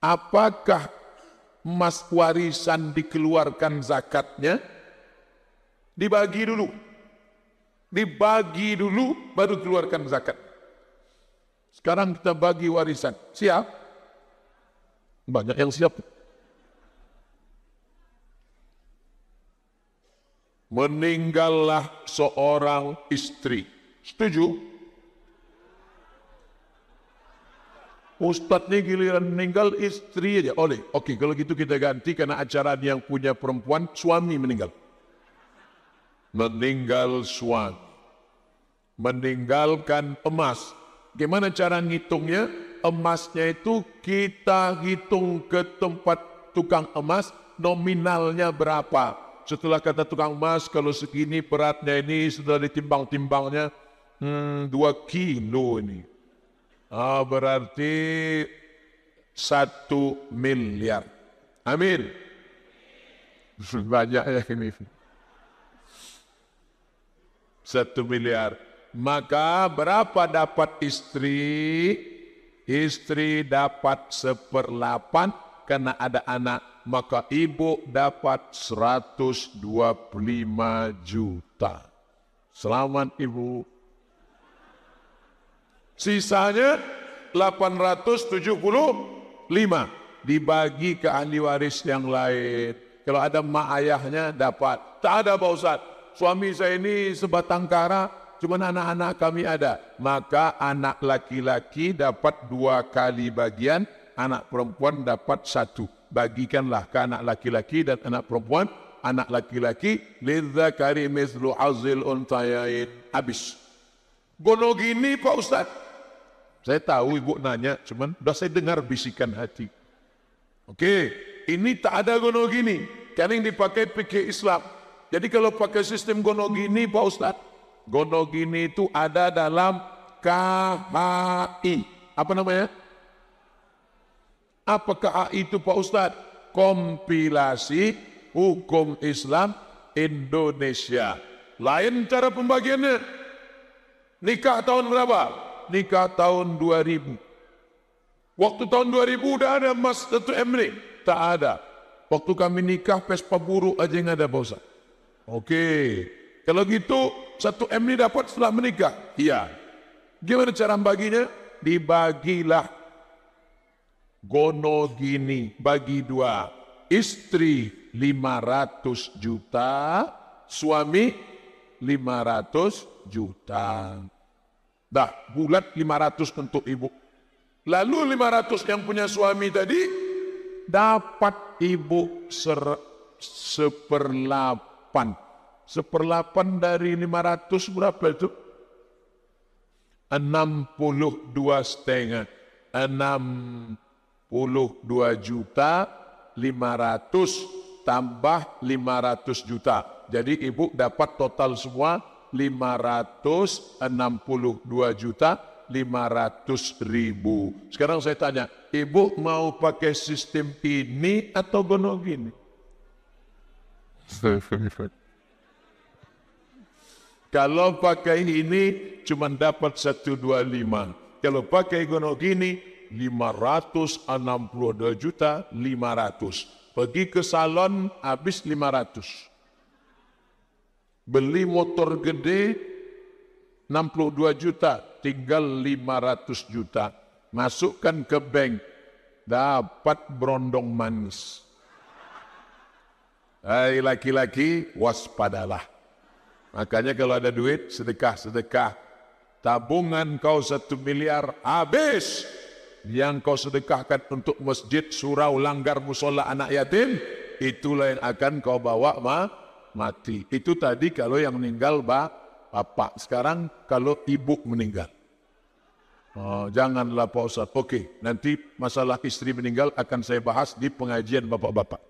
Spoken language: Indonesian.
Apakah emas warisan dikeluarkan zakatnya? Dibagi dulu. Dibagi dulu baru keluarkan zakat. Sekarang kita bagi warisan. Siap? Banyak yang siap. Meninggallah seorang istri. Setuju? Ustadz nih giliran meninggal istri aja. Oleh, oke kalau gitu kita ganti karena acara yang punya perempuan suami meninggal. Meninggal suami. Meninggalkan emas. Gimana cara ngitungnya? Emasnya itu kita hitung ke tempat tukang emas nominalnya berapa. Setelah kata tukang emas kalau segini beratnya ini setelah ditimbang-timbangnya hmm, 2 kilo ini Oh, berarti satu miliar. Amin. Banyak ya ini. Satu miliar. Maka berapa dapat istri? Istri dapat seperlapan karena ada anak. Maka ibu dapat 125 juta. Selamat ibu. Sisanya 875 dibagi ke ahli waris yang lain. Kalau ada mak ayahnya dapat. Tak ada Pak Ustaz. Suami saya ini sebatang kara, cuma anak-anak kami ada. Maka anak laki-laki dapat dua kali bagian, anak perempuan dapat satu. Bagikanlah ke anak laki-laki dan anak perempuan. Anak laki-laki, lidzakari mithlu azil untayain. Habis. Gono gini Pak Ustaz. Saya tahu ibu nanya, cuman udah saya dengar bisikan hati. Oke, ini tak ada gono gini. Karena yang dipakai PK Islam. Jadi kalau pakai sistem gono gini, Pak Ustaz, gono gini itu ada dalam KHI. Apa namanya? Apa KHI itu Pak Ustaz? Kompilasi Hukum Islam Indonesia. Lain cara pembagiannya. Nikah tahun berapa? nikah tahun 2000. Waktu tahun 2000 udah ada Mas Datu emri, Tak ada. Waktu kami nikah Vespa buruk aja yang ada bosa. Oke. Okay. Kalau gitu satu M ini dapat setelah menikah? Iya. Gimana cara membaginya? Dibagilah. Gono gini bagi dua. Istri 500 juta, suami 500 juta. Dah, bulat 500 untuk ibu. Lalu 500 yang punya suami tadi dapat ibu ser, seperlapan. Seperlapan dari 500 berapa itu? 62 setengah. 62 juta 500 tambah 500 juta. Jadi ibu dapat total semua 562 juta 500 ribu. Sekarang saya tanya, ibu mau pakai sistem ini atau gono gini? Kalau pakai ini cuma dapat 125. Kalau pakai gono gini 562 juta 500. Pergi ke salon habis 500. Beli motor gede 62 juta, tinggal 500 juta. Masukkan ke bank, dapat berondong manis. Hai laki-laki, waspadalah. Makanya kalau ada duit, sedekah-sedekah. Tabungan kau satu miliar habis. Yang kau sedekahkan untuk masjid, surau, langgar, musola, anak yatim, itulah yang akan kau bawa ma mati. Itu tadi kalau yang meninggal ba, bapak. Sekarang kalau ibu meninggal. Oh, janganlah Pak Ustadz. Oke, nanti masalah istri meninggal akan saya bahas di pengajian bapak-bapak.